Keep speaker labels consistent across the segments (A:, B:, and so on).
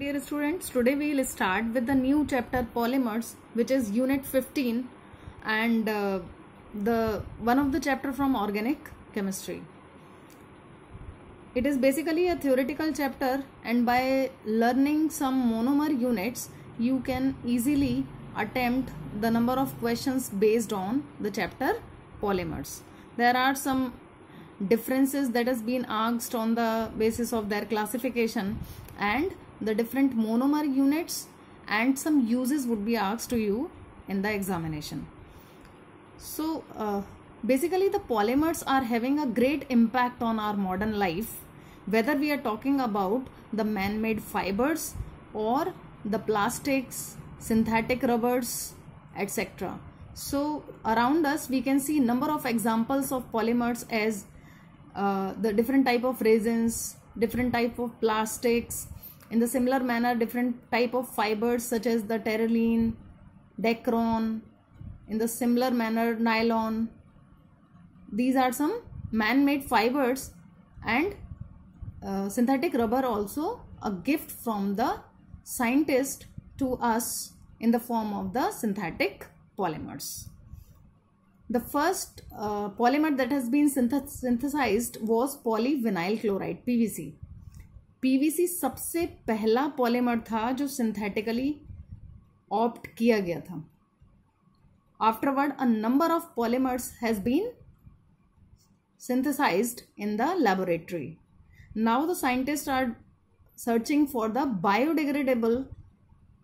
A: Dear students, today we will start with the new chapter polymers which is unit 15 and uh, the one of the chapter from organic chemistry. It is basically a theoretical chapter and by learning some monomer units you can easily attempt the number of questions based on the chapter polymers. There are some differences that has been asked on the basis of their classification and the different monomer units and some uses would be asked to you in the examination. So uh, basically the polymers are having a great impact on our modern life whether we are talking about the man-made fibers or the plastics, synthetic rubbers etc. So around us we can see number of examples of polymers as uh, the different type of resins, different type of plastics, in the similar manner, different type of fibers such as the terylene, Dacron, in the similar manner nylon. These are some man-made fibers and uh, synthetic rubber also a gift from the scientist to us in the form of the synthetic polymers. The first uh, polymer that has been synth synthesized was polyvinyl chloride PVC PVC सबसे पहला polymer था जो synthetically opt किया afterward a number of polymers has been synthesized in the laboratory now the scientists are searching for the biodegradable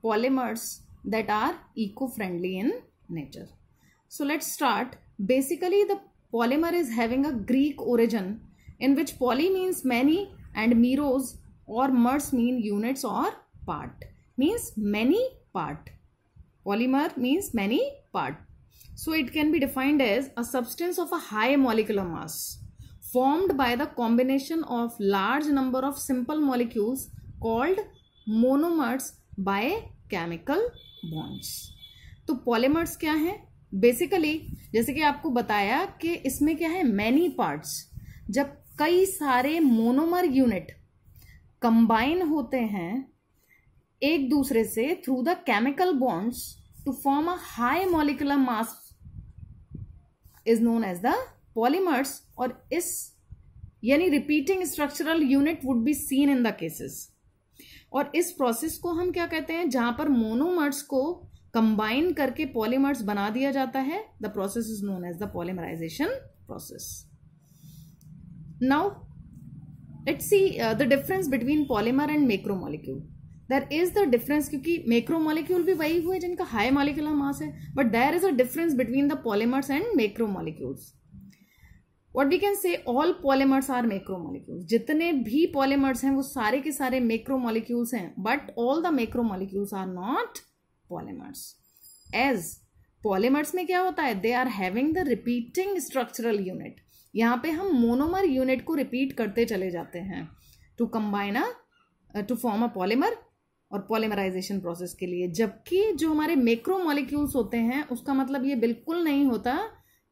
A: polymers that are eco-friendly in nature so let's start basically the polymer is having a greek origin in which poly means many and meros और mers mean units और part means many part polymer means many part so it can be defined as a substance of a high molecular mass formed by the combination of large number of simple molecules called monomers by chemical bonds तो polymers क्या हैं basically जैसे कि आपको बताया कि इसमें क्या है मैनी पार्ट्स जब कई सारे मोनोमर यूनिट कंबाइन होते हैं एक दूसरे से through the chemical bonds to form a high molecular mass is known as the polymers और इस यानी repeating structural unit would be seen in the cases और इस प्रोसेस को हम क्या कहते हैं जहां पर मोनोमर्स को कंबाइन करके पॉलीमर्स बना दिया जाता है the process is known as the polymerization process now let's see the difference between polymer and macro molecule there is the difference क्योंकि मेक्रो मॉलिक्यूल भी वही हुए जिनका हाई मॉलिक्यूलर मास है but there is a difference between the polymers and macro molecules what we can say all polymers are macro macromolecules जितने भी पॉलीमर्स हैं वो सारे के सारे मेक्रो मॉलिक्यूल्स हैं but all the macro molecules are not polymers as polymers में क्या होता है they are having the repeating structural unit यहाँ पे हम मोनोमर यूनिट को रिपीट करते चले जाते हैं to combine a to form a polymer और पॉलीमराइजेशन प्रोसेस के लिए जबकि जो हमारे मेक्रो मॉलिक्यूल्स होते हैं उसका मतलब ये बिल्कुल नहीं होता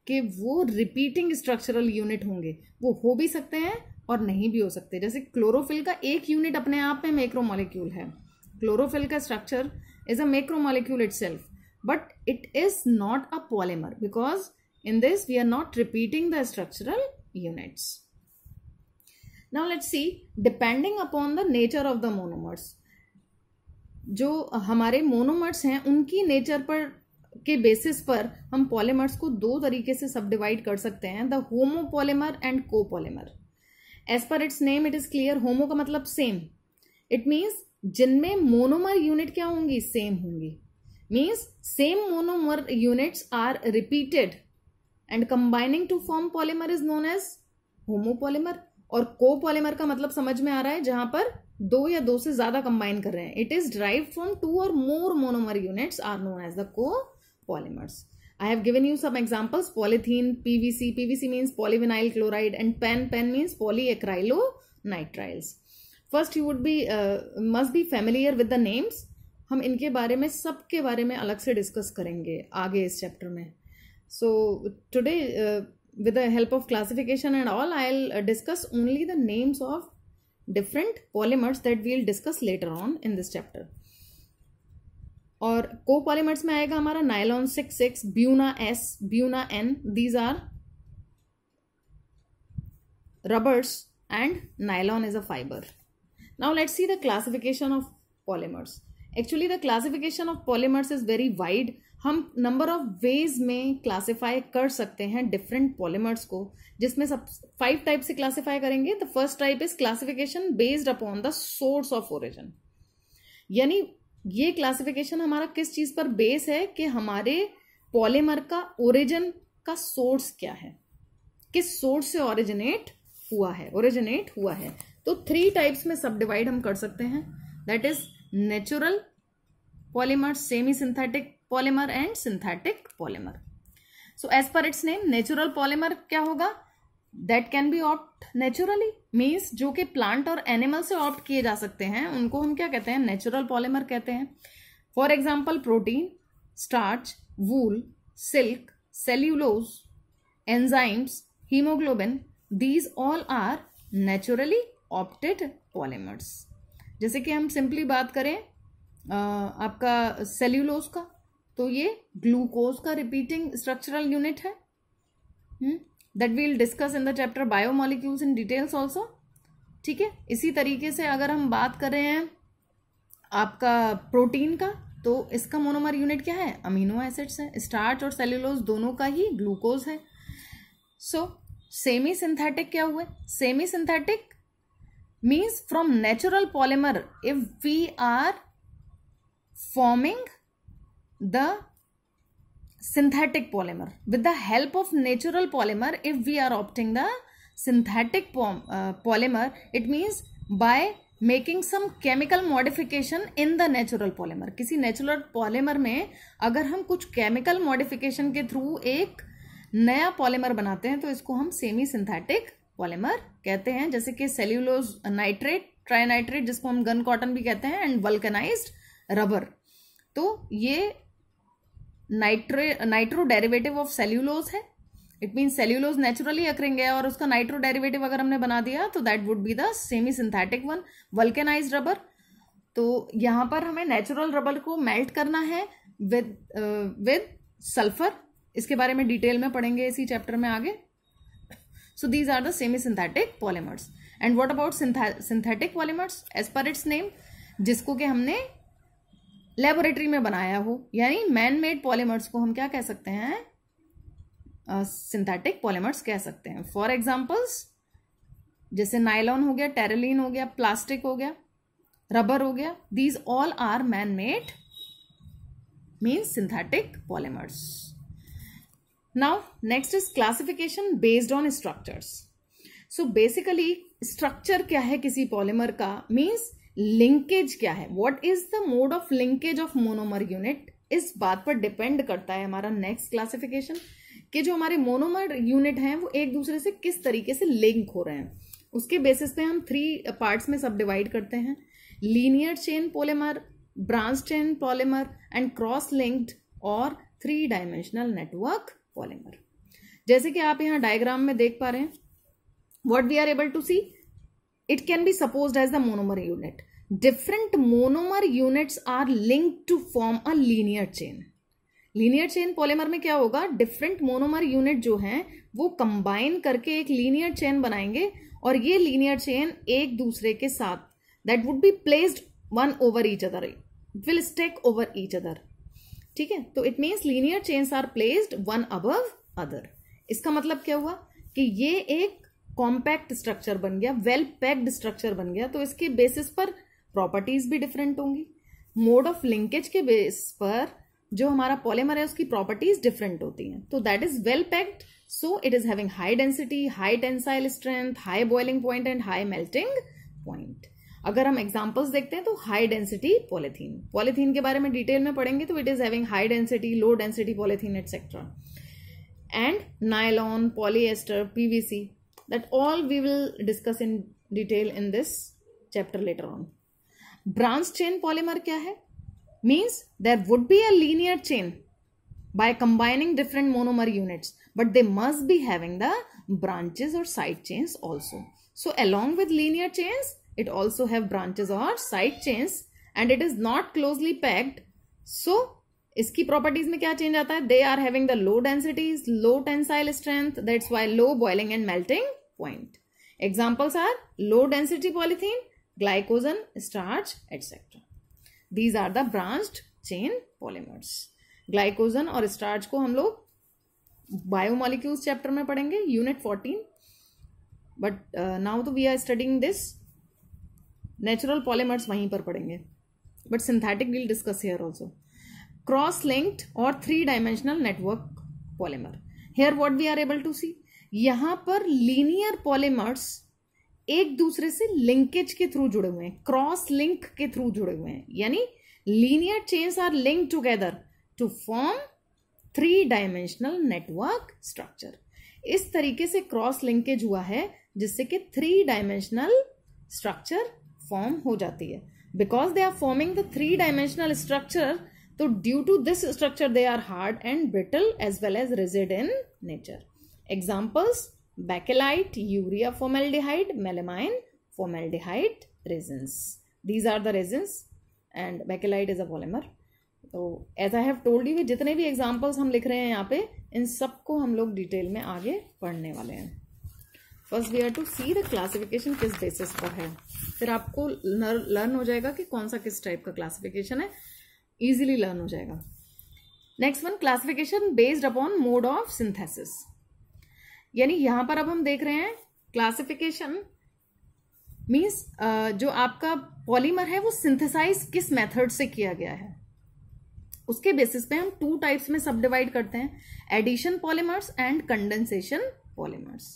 A: कि वो रिपीटिंग स्ट्रक्चरल यूनिट होंगे वो हो भी सकते हैं और नहीं भी हो सकते जैसे क्लोरोफिल का एक यूनिट अपने आप में मेक्रो मॉलिक्यूल है क्लोरोफिल का structure is a macro molecule it but it is not a polymer because In this, we are not repeating the structural units. Now let's see, depending upon the nature of the monomers, जो हमारे monomers हैं उनकी nature पर के basis पर हम polymers को दो तरीके से सब डिवाइड कर सकते हैं the homopolymer and copolymer as per its name it is clear homo का मतलब सेम इट मीन्स जिनमें मोनोमर यूनिट क्या होंगी सेम होंगी means same monomer units are repeated and combining to form polymer is known as homopolymer और copolymer का मतलब समझ में आ रहा है जहां पर दो या दो से ज्यादा कंबाइन कर रहे हैं it is drive from two और more monomer units are known as the copolymers I have given you some examples polythene, PVC means polyvinyl chloride and PAN PAN means polyacrylonitriles first you would be must be familiar with the names हम इनके बारे में सबके बारे में अलग से discuss करेंगे आगे इस चैप्टर में So today, uh, with the help of classification and all, I'll uh, discuss only the names of different polymers that we'll discuss later on in this chapter. Or copolymers में आएगा हमारा nylon six six, Buna S, Buna N. These are rubbers and nylon is a fiber. Now let's see the classification of polymers. Actually the classification of polymers is very wide. हम number of ways में classify कर सकते हैं different polymers को जिसमें सब five type से classify करेंगे the first type is classification based upon the source of origin यानी ये क्लासिफिकेशन हमारा किस चीज पर बेस है कि हमारे पॉलीमर का ओरिजिन का सोर्स क्या है किस सोर्स से ओरिजिनेट हुआ है ओरिजिनेट हुआ है तो थ्री टाइप्स में सब डिवाइड हम कर सकते हैं that is natural polymer semi synthetic polymer and synthetic polymer so as per its name natural polymer क्या होगा that can be opt naturally means जो कि प्लांट और एनिमल से ऑप्ट किए जा सकते हैं उनको हम क्या कहते हैं नेचुरल पॉलीमर कहते हैं for example protein starch wool silk cellulose enzymes haemoglobin these all are naturally opted polymers जैसे कि हम सिंपली बात करें आपका सेल्यूलोज का तो ये ग्लूकोज का रिपीटिंग स्ट्रक्चरल यूनिट है that we'll discuss in the chapter biomolecules in details also ठीक है इसी तरीके से अगर हम बात कर रहे हैं आपका प्रोटीन का तो इसका मोनोमर यूनिट क्या है अमीनो एसिड्स है स्टार्च और सेल्यूलोज दोनों का ही ग्लूकोज है सो सेमी सिंथेटिक क्या हुआ semi synthetic means from natural polymer if we are forming the synthetic polymer with the help of natural polymer if we are opting the synthetic po it uh, polymer it means by making some chemical modification in the natural polymer किसी natural polymer में अगर हम कुछ chemical modification के through एक नया polymer बनाते हैं तो इसको हम सेमी सिंथेटिक पॉलीमर कहते हैं जैसे कि सेल्यूलोज नाइट्रेट ट्राइनाइट्रेट जिसको हम गन कॉटन भी कहते हैं एंड वल्कनाइज रबर तो ये nitro nitro derivative of cellulose है it mean cellulose naturally occurring है और उसका नाइट्रो डेरिवेटिव अगर हमने बना दिया तो that would be the semi synthetic one vulcanize rubber तो यहां पर हमें नेचुरल रबर को मेल्ट करना है विद विद सल्फर इसके बारे में डिटेल में पढ़ेंगे इसी चैप्टर में आगे so these are the semi synthetic polymers and what about synthetic polymers as per its name जिसको कि हमने लेबोरेटरी में बनाया हो यानी मैन मेड पॉलीमर्स को हम क्या कह सकते हैं सिंथेटिक पॉलीमर्स कह सकते हैं फॉर एग्जाम्पल्स जैसे नाइलॉन हो गया टेरेलिन हो गया प्लास्टिक हो गया रबर हो गया these all are man made means synthetic polymers now next is classification based on structures so basically structure क्या है किसी पॉलीमर का मीन्स लिंकेज क्या है what is the mode of linkage of monomer unit इस बात पर डिपेंड करता है हमारा नेक्स्ट क्लासिफिकेशन कि जो हमारे मोनोमर यूनिट हैं वो एक दूसरे से किस तरीके से लिंक हो रहे हैं उसके बेसिस पे हम थ्री पार्ट्स में सब डिवाइड करते हैं linear chain polymer branch chain polymer and cross linked और थ्री डायमेंशनल नेटवर्क पॉलीमर जैसे कि आप यहाँ डायग्राम में देख पा रहे हैं what we are able to see it can be supposed as the monomer unit. Different monomer units are linked to form a linear chain. Linear chain polymer में क्या होगा डिफरेंट मोनोमर यूनिट जो हैं वो कंबाइन करके एक linear chain बनाएंगे और ये लीनियर चेन एक दूसरे के साथ that would be placed one over each other will stack over each other ठीक है तो it means linear chains are placed one above other इसका मतलब क्या हुआ कि ये एक कॉम्पैक्ट स्ट्रक्चर बन गया वेल पैक्ड स्ट्रक्चर बन गया तो इसके बेसिस पर प्रॉपर्टीज भी डिफरेंट होंगी मोड ऑफ लिंकेज के बेस पर जो हमारा पॉलीमर है उसकी प्रॉपर्टीज डिफरेंट होती हैं तो that is well packed so it is having high density high tensile strength high boiling point and high melting point अगर हम एग्जाम्पल्स देखते हैं तो हाई डेंसिटी पॉलीथीन पॉलीथीन के बारे में डिटेल में पढ़ेंगे तो it is having high density low density polythene etcetera and nylon polyester PVC that all we will discuss in detail in this chapter later on. Branch chain polymer kya hai? Means there would be a linear chain by combining different monomer units but they must be having the branches or side chains also. So along with linear chains it also have branches or side chains and it is not closely packed so इसकी properties में क्या change आता है they are having the low densities low tensile strength that's why low boiling and melting point examples are low density polythene glycogen starch etcetera these are the branched chain polymers. Glycogen और starch को हम लोग biomolecules chapter में पढ़ेंगे unit fourteen but now तो we are studying this natural polymers वहीं पर पढ़ेंगे but synthetic will discuss here also cross linked or three dimensional network polymer here what we are able to see यहां पर linear polymers एक दूसरे से linkage के थ्रू जुड़े हुए हैं क्रॉस लिंक के थ्रू जुड़े हुए हैं यानी linear chains are link together to form three dimensional network structure इस तरीके से क्रॉस लिंकेज हुआ है जिससे कि थ्री डायमेंशनल स्ट्रक्चर फॉर्म हो जाती है because they are forming the three dimensional structure तो due to this structure they are hard and brittle as well as rigid in nature examples formal urea melamine formal formaldehyde resins these are the resins and bakelite is a polymer तो as I have told you जितने भी examples हम लिख रहे हैं यहाँ पे इन सबको हम लोग डिटेल में आगे पढ़ने वाले हैं first we are to see the classification किस बेसिस पर है फिर आपको लर्न हो जाएगा कि कौन सा किस टाइप का क्लासिफिकेशन है ईजिली लर्न हो जाएगा next one classification based upon mode of synthesis यानी यहां पर अब हम देख रहे हैं क्लासिफिकेशन मीन्स जो आपका पॉलीमर है वो सिंथेसाइज किस मेथड से किया गया है उसके बेसिस पे हम टू टाइप्स में सब डिवाइड करते हैं addition polymers and condensation polymers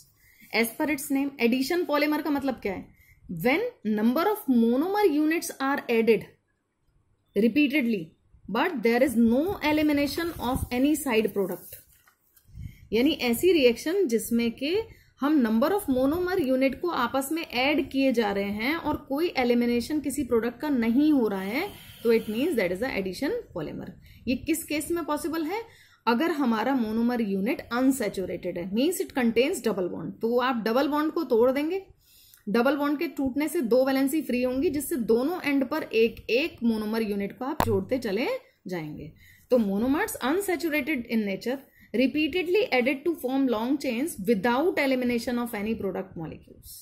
A: as per its name addition polymer का मतलब क्या है when number of monomer units are added repeatedly but there is no elimination of any side product यानी ऐसी रिएक्शन जिसमें के हम नंबर ऑफ मोनोमर यूनिट को आपस में ऐड किए जा रहे हैं और कोई एलिमिनेशन किसी प्रोडक्ट का नहीं हो रहा है तो it means that is a addition polymer ये किस केस में पॉसिबल है अगर हमारा मोनोमर यूनिट अनसेचुरेटेड है means it contains double bond तो आप डबल बॉन्ड को तोड़ देंगे डबल बॉन्ड के टूटने से दो वैलेंसी फ्री होंगी जिससे दोनों एंड पर एक एक मोनोमर यूनिट को आप जोड़ते चले जाएंगे तो monomers unsaturated in nature repeatedly added to form long chains without elimination of any product molecules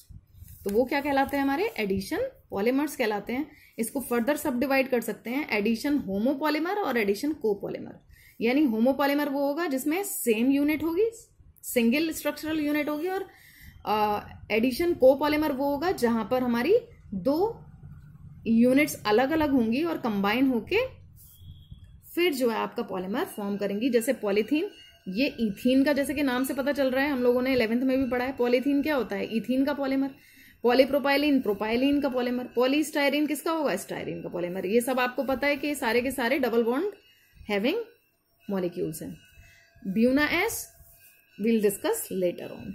A: तो वो क्या कहलाते हैं हमारे एडिशन पॉलीमर्स कहलाते हैं इसको फर्दर सब डिवाइड कर सकते हैं एडिशन होमोपॉलीमर और एडिशन कोपॉलीमर यानी होमोपॉलीमर वो होगा जिसमें सेम यूनिट होगी सिंगल स्ट्रक्चरल यूनिट होगी और एडिशन कोपॉलीमर वो होगा जहां पर हमारी दो यूनिट्स अलग अलग होंगी और कंबाइन होके फिर जो है आपका पॉलीमर फॉर्म करेंगी जैसे पॉलीथीन ये इथीन का जैसे कि नाम से पता चल रहा है हम लोगों ने इलेवेंथ में भी पढ़ा है पॉलीथीन क्या होता है इथीन का पॉलीमर पॉलीप्रोपाइलिन प्रोपाइलिन का पॉलीमर पॉलीस्टायरिन किसका होगा स्टायरिन का पॉलीमर ये सब आपको पता है कि सारे के सारे डबल बॉन्ड हैविंग मॉलिक्यूल्स हैं buna S will discuss later on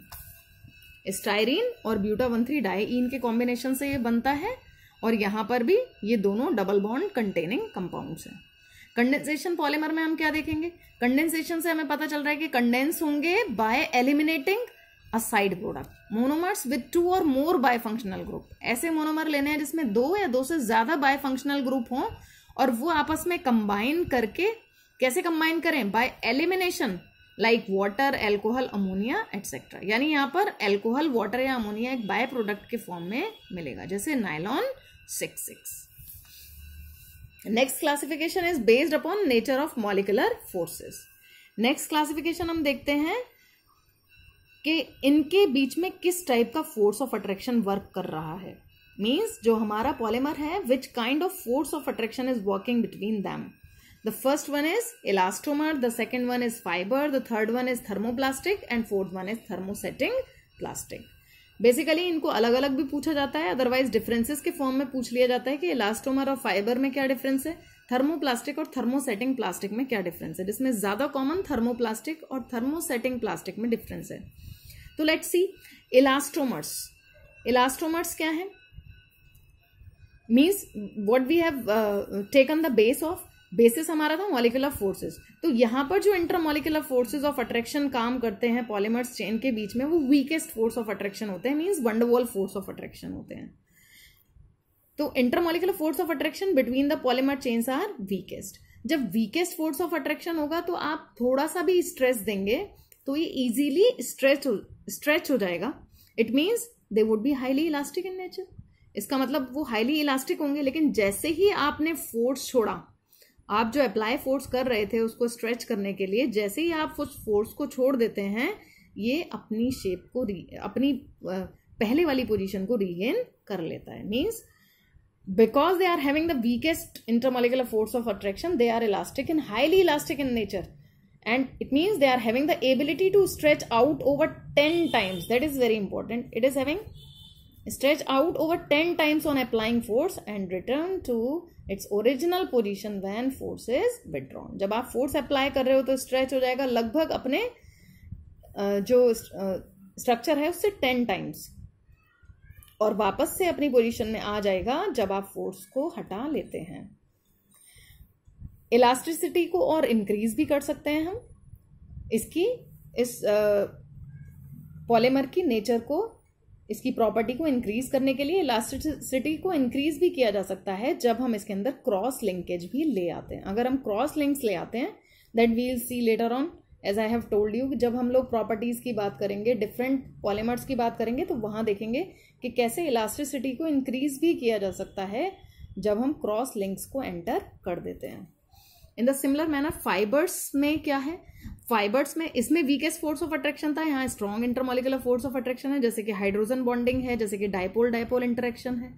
A: styrene और ब्यूटा वन थ्री डाईन के कॉम्बिनेशन से ये बनता है और यहाँ पर भी ये दोनों डबल बॉन्ड कंटेनिंग कंपाउंड्स हैं कंडेंसेशन पॉलीमर में हम क्या देखेंगे कंडेंसेशन से हमें पता चल रहा है कि कंडेंस होंगे by eliminating a side product monomers with two और मोर बाय फंक्शनल ग्रुप ऐसे मोनोमर लेने हैं जिसमें दो या दो से ज्यादा बाय फंक्शनल ग्रुप हों और वो आपस में कंबाइन करके कैसे कंबाइन करें by elimination like water alcohol ammonia etcetera यानी यहाँ पर एल्कोहल वाटर या अमोनिया एक बाय प्रोडक्ट के फॉर्म में मिलेगा जैसे nylon six six next classification is based upon nature of molecular forces next classification हम देखते हैं कि इनके बीच में किस टाइप का फोर्स ऑफ अट्रैक्शन वर्क कर रहा है मीन्स जो हमारा पॉलीमर है which kind of force of attraction is working between them The first one is elastomer, the second one is fiber, the third one is thermoplastic and fourth one is thermosetting plastic. Basically इनको अलग अलग भी पूछा जाता है otherwise differences के form में पूछ लिया जाता है कि इलास्टोमर और फाइबर में क्या डिफरेंस है थर्मोप्लास्टिक और थर्मोसेटिंग प्लास्टिक में क्या डिफरेंस है जिसमें ज्यादा कॉमन थर्मोप्लास्टिक और थर्मोसेटिंग प्लास्टिक में डिफरेंस है तो लेट्स सी इलास्टोमर्स इलास्टोमर्स क्या है means what we have taken the base of basis हमारा था मॉलिकुलर फोर्सेस तो यहाँ पर जो इंटरमोलिकुलर फोर्सेस ऑफ अट्रैक्शन काम करते हैं पॉलीमर्स चेन के बीच में वो वीकेस्ट फोर्स ऑफ अट्रैक्शन होते हैं means van der Waals force of attraction होते हैं तो intermolecular force of attraction between the polymer chains are weakest जब वीकेस्ट फोर्स ऑफ अट्रैक्शन होगा तो आप थोड़ा सा भी स्ट्रेस देंगे तो ये इजीली स्ट्रेच स्ट्रेच हो जाएगा it means they would be highly elastic in nature इसका मतलब वो हाईली इलास्टिक होंगे लेकिन जैसे ही आपने फोर्स छोड़ा आप जो अप्लाई फोर्स कर रहे थे उसको स्ट्रेच करने के लिए जैसे ही आप उस फोर्स को छोड़ देते हैं ये अपनी शेप को अपनी पहले वाली पोजीशन को रीगेन कर लेता है means because they are having the weakest intermolecular force of attraction they are elastic in highly elastic in nature and it means they are having the ability to stretch out over ten times that is very important it is having stretch out over ten times on applying force and return to its original position when force is withdrawn जब आप force apply कर रहे हो तो stretch हो जाएगा लगभग अपने जो स्ट्रक्चर है उससे टेन टाइम्स और वापस से अपनी पोजिशन में आ जाएगा जब आप फोर्स को हटा लेते हैं इलास्टिसिटी को और इंक्रीज भी कर सकते हैं हम इसकी इस पॉलीमर की नेचर को इसकी प्रॉपर्टी को इंक्रीज करने के लिए इलास्टिसिटी को इंक्रीज भी किया जा सकता है जब हम इसके अंदर क्रॉस लिंकेज भी ले आते हैं अगर हम क्रॉस लिंक्स ले आते हैं we will see later on as I have told you जब हम लोग प्रॉपर्टीज़ की बात करेंगे डिफरेंट पॉलीमर्स की बात करेंगे तो वहाँ देखेंगे कि कैसे इलास्टिसिटी को इंक्रीज भी किया जा सकता है जब हम क्रॉस लिंक्स को एंटर कर देते हैं in the similar manner fibres में क्या है फाइबर्स में इसमें वीकेस्ट फोर्स ऑफ अट्रैक्शन था यहाँ strong intermolecular force of attraction है जैसे कि हाइड्रोजन बॉन्डिंग है जैसे कि डायपोल डायपोल इंटरेक्शन है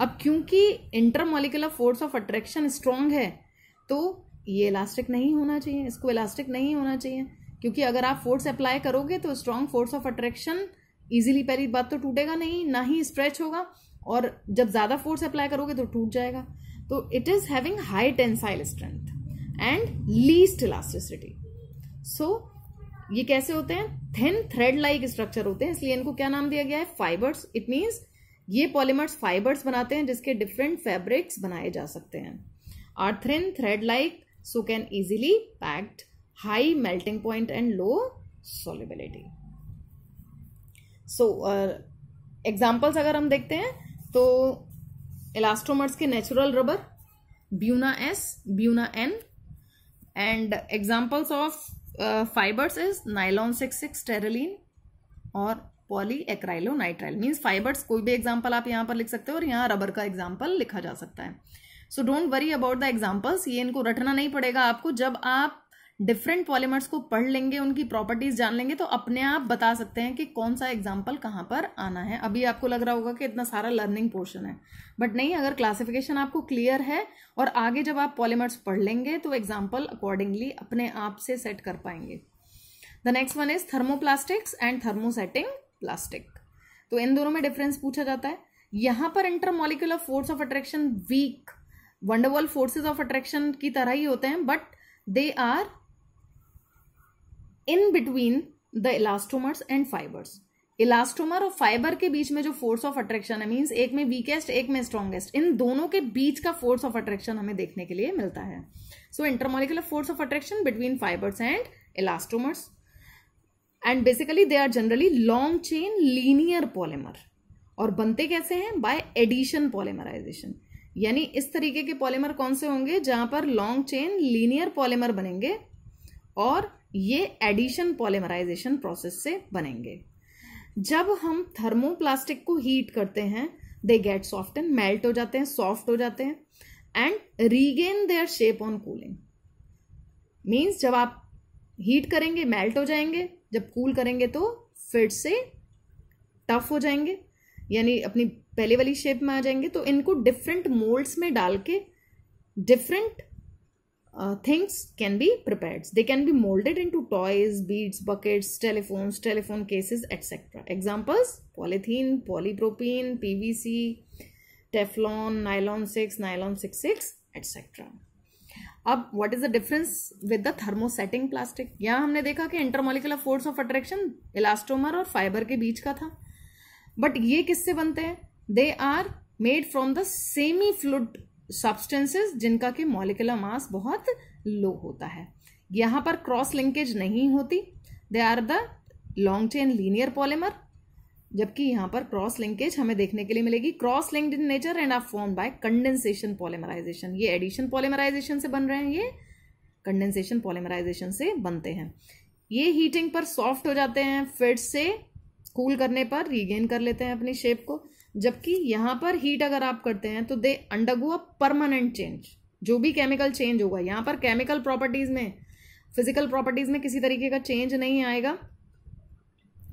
A: अब क्योंकि intermolecular force of attraction strong है तो ये इलास्टिक नहीं होना चाहिए इसको इलास्टिक नहीं होना चाहिए क्योंकि अगर आप फोर्स अप्लाई करोगे तो strong force of attraction easily पहली बात तो टूटेगा नहीं ना ही स्ट्रेच होगा और जब ज़्यादा फोर्स अप्लाई करोगे तो टूट जाएगा तो it is having high tensile strength and least elasticity so ये कैसे होते हैं थिन थ्रेड लाइक स्ट्रक्चर होते हैं इसलिए इनको क्या नाम दिया गया है फाइबर्स इट मीन्स ये पॉलीमर्स फाइबर्स बनाते हैं जिसके डिफरेंट फैब्रिक्स बनाए जा सकते हैं are thin thread like so can easily packed high melting point and low solubility so examples अगर हम देखते हैं तो इलास्ट्रोमर्स के natural rubber buna S buna N and examples of fibres is nylon six six terylene और polyacrylonitrile means fibres कोई भी example आप यहाँ पर लिख सकते हो और यहाँ रबर का एग्जाम्पल लिखा जा सकता है so don't worry about the examples ये इनको रटना नहीं पड़ेगा आपको जब आप डिफरेंट पॉलीमर्स को पढ़ लेंगे उनकी प्रॉपर्टीज जान लेंगे तो अपने आप बता सकते हैं कि कौन सा एग्जाम्पल कहाँ पर आना है अभी आपको लग रहा होगा कि इतना सारा लर्निंग पोर्शन है बट नहीं अगर क्लासिफिकेशन आपको क्लियर है और आगे जब आप पॉलीमर्स पढ़ लेंगे तो एग्जाम्पल अकॉर्डिंगली अपने आप से सेट कर पाएंगे the next one is thermoplastics and thermosetting plastic तो इन दोनों में डिफरेंस पूछा जाता है यहाँ पर intermolecular force of attraction weak van der Waals forces of attraction की तरह ही होते हैं but they are in between the elastomers and fibres elastomer और फाइबर के बीच में जो फोर्स ऑफ अट्रैक्शन है मीन्स एक में वीकेस्ट एक में स्ट्रॉन्गेस्ट इन दोनों के बीच का फोर्स ऑफ अट्रैक्शन हमें देखने के लिए मिलता है so intermolecular force of attraction between fibres and elastomers and basically they are generally long chain linear polymer और बनते कैसे हैं बाय एडिशन पॉलीमराइजेशन यानी इस तरीके के पॉलीमर कौन से होंगे जहां पर लॉन्ग चेन लीनियर पॉलीमर बनेंगे और ये एडिशन पॉलीमराइजेशन प्रोसेस से बनेंगे जब हम थर्मोप्लास्टिक को हीट करते हैं they get soft and melt हो जाते हैं सॉफ्ट हो जाते हैं and regain their shape on cooling means जब आप हीट करेंगे मेल्ट हो जाएंगे जब कूल cool करेंगे तो फिर से टफ हो जाएंगे यानी अपनी पहले वाली शेप में आ जाएंगे तो इनको डिफरेंट मोल्ड्स में डाल के different uh, things can be prepared. They can be molded into toys, beads, buckets, telephones, telephone cases, etc. Examples polythene, polypropene, PVC, Teflon, nylon 6, nylon 66, etc. अब what is the difference with the thermosetting plastic यहाँ हमने देखा कि intermolecular force of attraction elastomer और fibre के बीच का था बट ये किससे बनते हैं they are made from the semi fluid substances जिनका कि मॉलिकुलर मास बहुत लो होता है यहाँ पर क्रॉस लिंकेज नहीं होती they are the long chain linear polymer जबकि यहाँ पर क्रॉस लिंकेज हमें देखने के लिए मिलेगी cross linked in nature and are form by condensation polymerisation ये एडिशन पॉलीमराइजेशन से बन रहे हैं ये कंडेंसेशन पॉलीमराइजेशन से बनते हैं ये हीटिंग पर सॉफ्ट हो जाते हैं फिर से कूल करने पर रीगेन कर लेते हैं अपनी शेप को जबकि यहाँ पर हीट अगर आप करते हैं तो they undergo a permanent change जो भी केमिकल चेंज होगा यहाँ पर केमिकल प्रॉपर्टीज़ में फिजिकल प्रॉपर्टीज़ में किसी तरीके का चेंज नहीं आएगा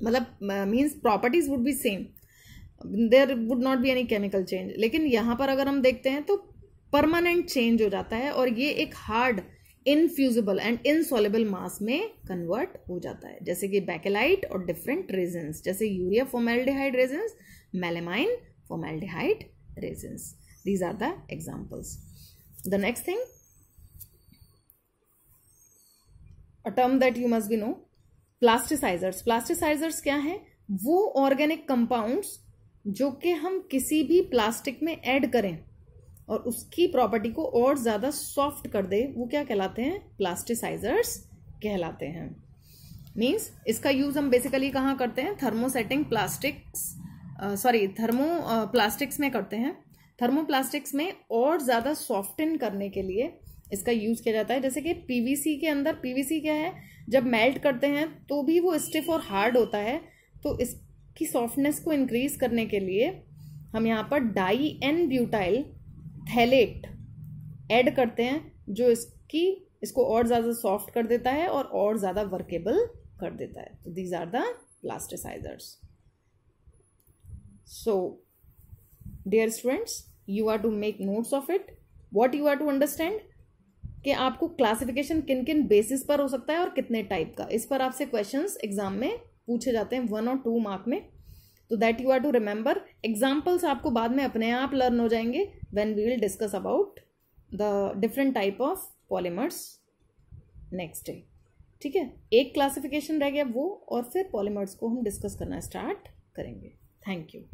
A: मतलब means properties would be same there would not be any chemical change लेकिन यहाँ पर अगर हम देखते हैं तो परमानेंट चेंज हो जाता है और ये एक hard infusible and insoluble mass में कन्वर्ट हो जाता है जैसे कि बैकेलाइट और डिफरेंट रेजेंस जैसे urea formaldehyde resins melamine, formaldehyde, resins. These are the examples. The next thing, a term that you must be know, plasticizers plasticizers kya hai wo organic compounds जो कि हम किसी भी प्लास्टिक में add करें और उसकी प्रॉपर्टी को और ज़्यादा सॉफ्ट कर दे वो क्या कहलाते हैं प्लास्टिसाइजर्स कहलाते हैं मींस इसका यूज़ हम बेसिकली कहाँ करते हैं thermosetting plastics sorry thermoplastics में करते हैं थर्मो प्लास्टिक्स में और ज़्यादा सॉफ्टन करने के लिए इसका यूज़ किया जाता है जैसे कि पीवीसी के अंदर पीवीसी क्या है जब मेल्ट करते हैं तो भी वो स्टिफ और हार्ड होता है तो इसकी सॉफ्टनेस को इंक्रीज करने के लिए हम यहाँ पर di n butyl phthalate add करते हैं जो इसकी इसको और ज़्यादा सॉफ्ट कर देता है और और ज़्यादा वर्केबल कर देता है तो these are the plasticisers So, dear students, you are to make notes of it. What you are to understand? कि आपको क्लासिफिकेशन किन किन बेसिस पर हो सकता है और कितने टाइप का इस पर आपसे क्वेश्चंस एग्जाम में पूछे जाते हैं वन और टू मार्क में तो that you are to remember examples आपको बाद में अपने आप लर्न हो जाएंगे when we will discuss about the different type of polymers next day ठीक है एक क्लासिफिकेशन रह गया वो और फिर पॉलीमर्स को हम डिस्कस करना स्टार्ट करेंगे Thank you.